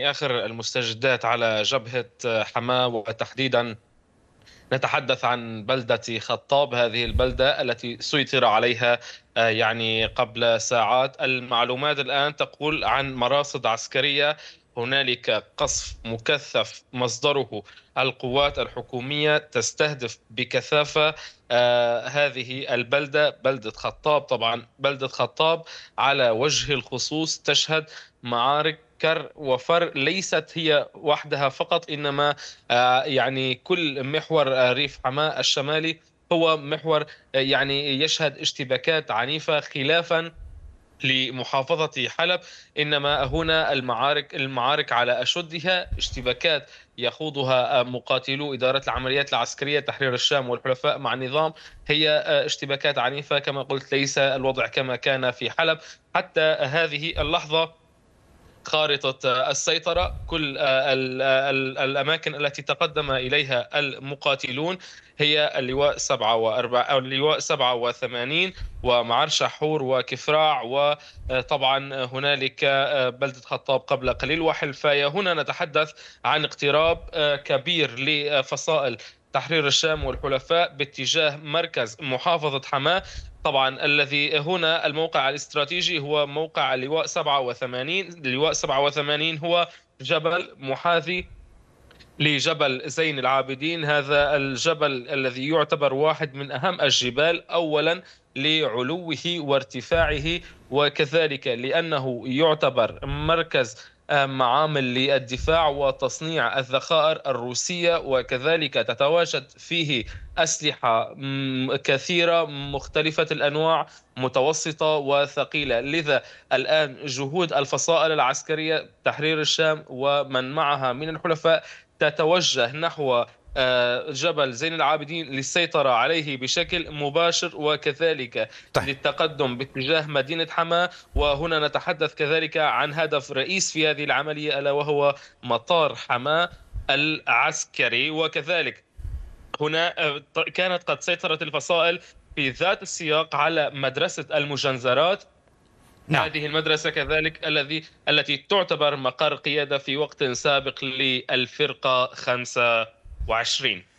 اخر المستجدات على جبهه حماه وتحديدا نتحدث عن بلدة خطاب هذه البلدة التي سيطر عليها آه، يعني قبل ساعات المعلومات الآن تقول عن مراصد عسكرية هنالك قصف مكثف مصدره القوات الحكومية تستهدف بكثافة آه، هذه البلدة بلدة خطاب طبعا بلدة خطاب على وجه الخصوص تشهد معارك كر وفر ليست هي وحدها فقط انما آه، يعني كل محور آه، ريف حماه الشمالي هو محور آه، يعني يشهد اشتباكات عنيفه خلافا لمحافظة حلب إنما هنا المعارك المعارك على أشدها اشتباكات يخوضها مقاتلو إدارة العمليات العسكرية تحرير الشام والحلفاء مع النظام هي اشتباكات عنيفة كما قلت ليس الوضع كما كان في حلب حتى هذه اللحظة خارطة السيطرة كل آه، آه، الأماكن التي تقدم إليها المقاتلون هي اللواء 47 أو اللواء 87 ومعرش حور وكفراع وطبعا آه، هنالك بلدة خطاب قبل قليل وحلفاية هنا نتحدث عن اقتراب كبير لفصائل تحرير الشام والحلفاء باتجاه مركز محافظة حماة طبعا الذي هنا الموقع الاستراتيجي هو موقع لواء 87 لواء 87 هو جبل محاذي لجبل زين العابدين هذا الجبل الذي يعتبر واحد من أهم الجبال أولا لعلوه وارتفاعه وكذلك لأنه يعتبر مركز معامل للدفاع وتصنيع الذخائر الروسيه وكذلك تتواجد فيه اسلحه كثيره مختلفه الانواع متوسطه وثقيله لذا الان جهود الفصائل العسكريه تحرير الشام ومن معها من الحلفاء تتوجه نحو آه، جبل زين العابدين للسيطرة عليه بشكل مباشر وكذلك طيب. للتقدم باتجاه مدينة حماة وهنا نتحدث كذلك عن هدف رئيس في هذه العملية ألا وهو مطار حماة العسكري وكذلك هنا آه، كانت قد سيطرت الفصائل في ذات السياق على مدرسة المجنزرات نعم. هذه المدرسة كذلك الذي التي تعتبر مقر قيادة في وقت سابق للفرقة 25